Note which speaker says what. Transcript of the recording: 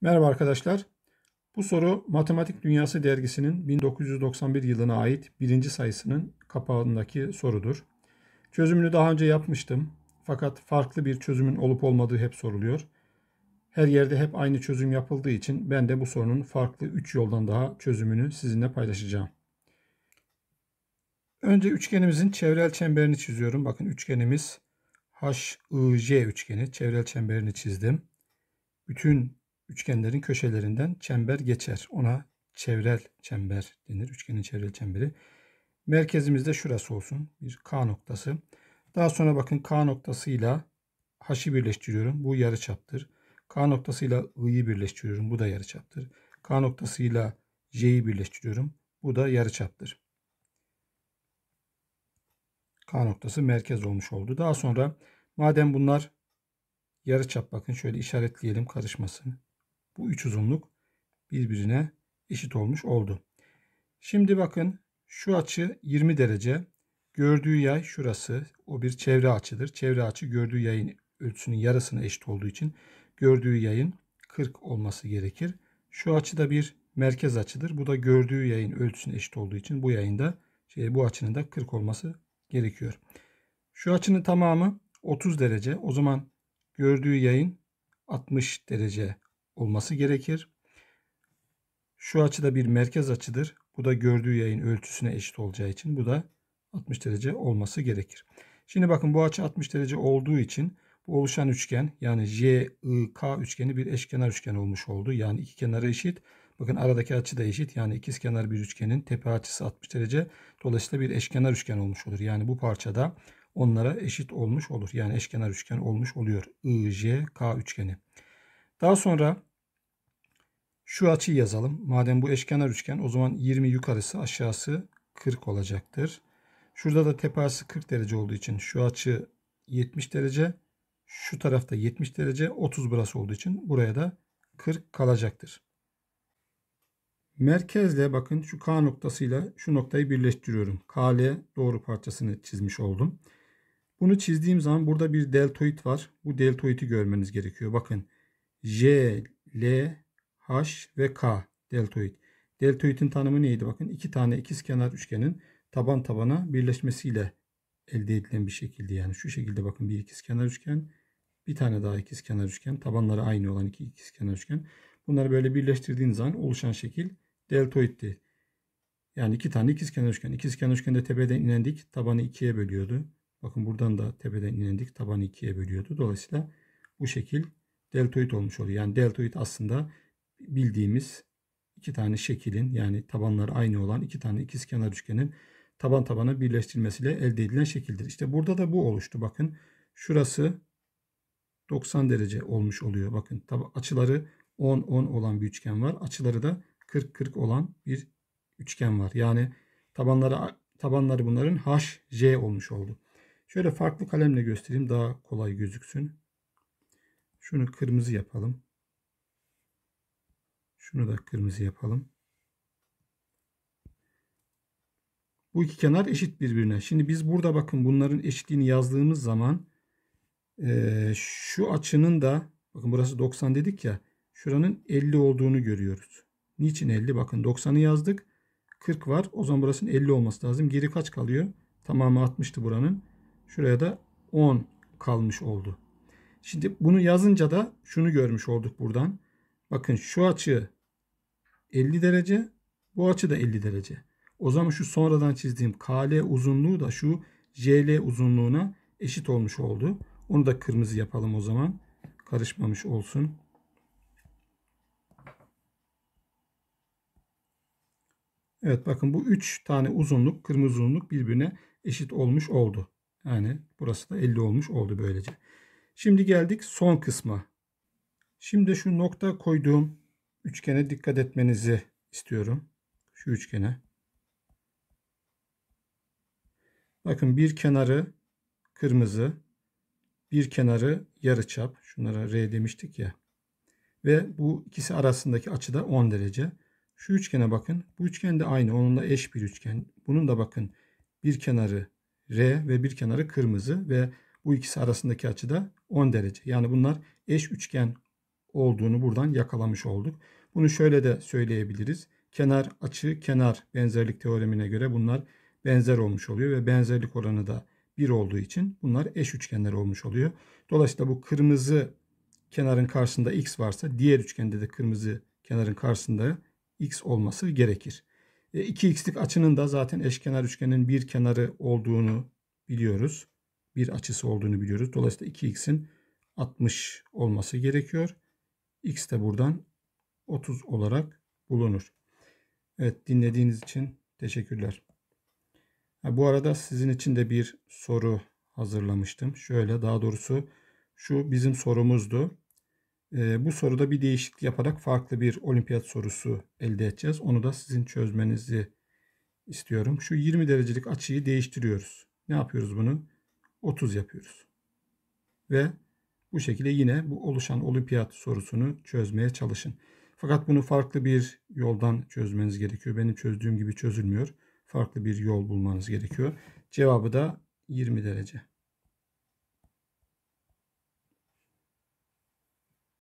Speaker 1: Merhaba arkadaşlar. Bu soru Matematik Dünyası dergisinin 1991 yılına ait birinci sayısının kapağındaki sorudur. Çözümünü daha önce yapmıştım. Fakat farklı bir çözümün olup olmadığı hep soruluyor. Her yerde hep aynı çözüm yapıldığı için ben de bu sorunun farklı 3 yoldan daha çözümünü sizinle paylaşacağım. Önce üçgenimizin çevrel çemberini çiziyorum. Bakın üçgenimiz HIJ üçgeni. Çevrel çemberini çizdim. Bütün üçgenlerin köşelerinden çember geçer. Ona çevrel çember denir. Üçgenin çevrel çemberi. Merkezimizde şurası olsun. Bir K noktası. Daha sonra bakın K noktasıyla H'ı birleştiriyorum. Bu yarıçaptır. K noktasıyla I'yi birleştiriyorum. Bu da yarıçaptır. K noktasıyla J'yi birleştiriyorum. Bu da yarıçaptır. K noktası merkez olmuş oldu. Daha sonra madem bunlar yarıçap bakın şöyle işaretleyelim karışmasın. Bu üç uzunluk birbirine eşit olmuş oldu. Şimdi bakın şu açı 20 derece. Gördüğü yay şurası. O bir çevre açıdır. Çevre açı gördüğü yayın ölçüsünün yarısına eşit olduğu için gördüğü yayın 40 olması gerekir. Şu açı da bir merkez açıdır. Bu da gördüğü yayın ölçüsüne eşit olduğu için bu yayında şey, bu açının da 40 olması gerekiyor. Şu açının tamamı 30 derece. O zaman gördüğü yayın 60 derece olması gerekir. Şu açıda bir merkez açıdır. Bu da gördüğü yayın ölçüsüne eşit olacağı için bu da 60 derece olması gerekir. Şimdi bakın bu açı 60 derece olduğu için bu oluşan üçgen yani JIK üçgeni bir eşkenar üçgen olmuş oldu. Yani iki kenarı eşit. Bakın aradaki açı da eşit. Yani ikiz kenar bir üçgenin tepe açısı 60 derece. Dolayısıyla bir eşkenar üçgen olmuş olur. Yani bu parçada onlara eşit olmuş olur. Yani eşkenar üçgen olmuş oluyor. IJK üçgeni. Daha sonra şu açıyı yazalım. Madem bu eşkenar üçgen o zaman 20 yukarısı aşağısı 40 olacaktır. Şurada da tepası 40 derece olduğu için şu açı 70 derece. Şu tarafta 70 derece 30 burası olduğu için buraya da 40 kalacaktır. Merkezle bakın şu K noktasıyla şu noktayı birleştiriyorum. KL doğru parçasını çizmiş oldum. Bunu çizdiğim zaman burada bir deltoid var. Bu deltoidi görmeniz gerekiyor. Bakın J, L, H ve K deltoid. Deltoidin tanımı neydi? Bakın iki tane ikizkenar üçgenin taban tabana birleşmesiyle elde edilen bir şekilde yani şu şekilde bakın bir ikizkenar üçgen, bir tane daha ikizkenar üçgen, tabanları aynı olan iki ikizkenar üçgen. Bunları böyle birleştirdiğiniz zaman oluşan şekil deltoidti. Yani iki tane ikizkenar üçgen. İkizkenar üçgende tepeden inendik, tabanı ikiye bölüyordu. Bakın buradan da tepeden inendik, tabanı ikiye bölüyordu. Dolayısıyla bu şekil deltoid olmuş oluyor. Yani deltoid aslında bildiğimiz iki tane şekilin yani tabanları aynı olan iki tane ikizkenar üçgenin taban tabana birleştirilmesiyle elde edilen şekildir. İşte burada da bu oluştu. Bakın şurası 90 derece olmuş oluyor. Bakın tabi açıları 10-10 olan bir üçgen var. Açıları da 40-40 olan bir üçgen var. Yani tabanları tabanları bunların HJ olmuş oldu. Şöyle farklı kalemle göstereyim daha kolay gözüksün. Şunu kırmızı yapalım. Şunu da kırmızı yapalım. Bu iki kenar eşit birbirine. Şimdi biz burada bakın bunların eşitliğini yazdığımız zaman e, şu açının da bakın burası 90 dedik ya şuranın 50 olduğunu görüyoruz. Niçin 50? Bakın 90'ı yazdık. 40 var. O zaman burasının 50 olması lazım. Geri kaç kalıyor? Tamamı 60'tı buranın. Şuraya da 10 kalmış oldu. Şimdi bunu yazınca da şunu görmüş olduk buradan. Bakın şu açı 50 derece. Bu açı da 50 derece. O zaman şu sonradan çizdiğim KL uzunluğu da şu JL uzunluğuna eşit olmuş oldu. Onu da kırmızı yapalım o zaman. Karışmamış olsun. Evet bakın bu 3 tane uzunluk, kırmızı uzunluk birbirine eşit olmuş oldu. Yani burası da 50 olmuş oldu böylece. Şimdi geldik son kısma. Şimdi şu nokta koyduğum üçgene dikkat etmenizi istiyorum. Şu üçgene. Bakın bir kenarı kırmızı, bir kenarı yarıçap. Şunlara R demiştik ya. Ve bu ikisi arasındaki açı da 10 derece. Şu üçgene bakın. Bu üçgen de aynı. Onunla eş bir üçgen. Bunun da bakın bir kenarı R ve bir kenarı kırmızı ve bu ikisi arasındaki açı da 10 derece. Yani bunlar eş üçgen olduğunu buradan yakalamış olduk. Bunu şöyle de söyleyebiliriz. Kenar açı kenar benzerlik teoremine göre bunlar benzer olmuş oluyor ve benzerlik oranı da 1 olduğu için bunlar eş üçgenler olmuş oluyor. Dolayısıyla bu kırmızı kenarın karşısında x varsa diğer üçgende de kırmızı kenarın karşısında x olması gerekir. E, 2x'lik açının da zaten eşkenar üçgenin bir kenarı olduğunu biliyoruz. Bir açısı olduğunu biliyoruz. Dolayısıyla 2x'in 60 olması gerekiyor. x de buradan 30 olarak bulunur. Evet dinlediğiniz için teşekkürler. Ha, bu arada sizin için de bir soru hazırlamıştım. Şöyle daha doğrusu şu bizim sorumuzdu. E, bu soruda bir değişiklik yaparak farklı bir olimpiyat sorusu elde edeceğiz. Onu da sizin çözmenizi istiyorum. Şu 20 derecelik açıyı değiştiriyoruz. Ne yapıyoruz bunu? 30 yapıyoruz. Ve bu şekilde yine bu oluşan olimpiyat sorusunu çözmeye çalışın. Fakat bunu farklı bir yoldan çözmeniz gerekiyor. Benim çözdüğüm gibi çözülmüyor. Farklı bir yol bulmanız gerekiyor. Cevabı da 20 derece.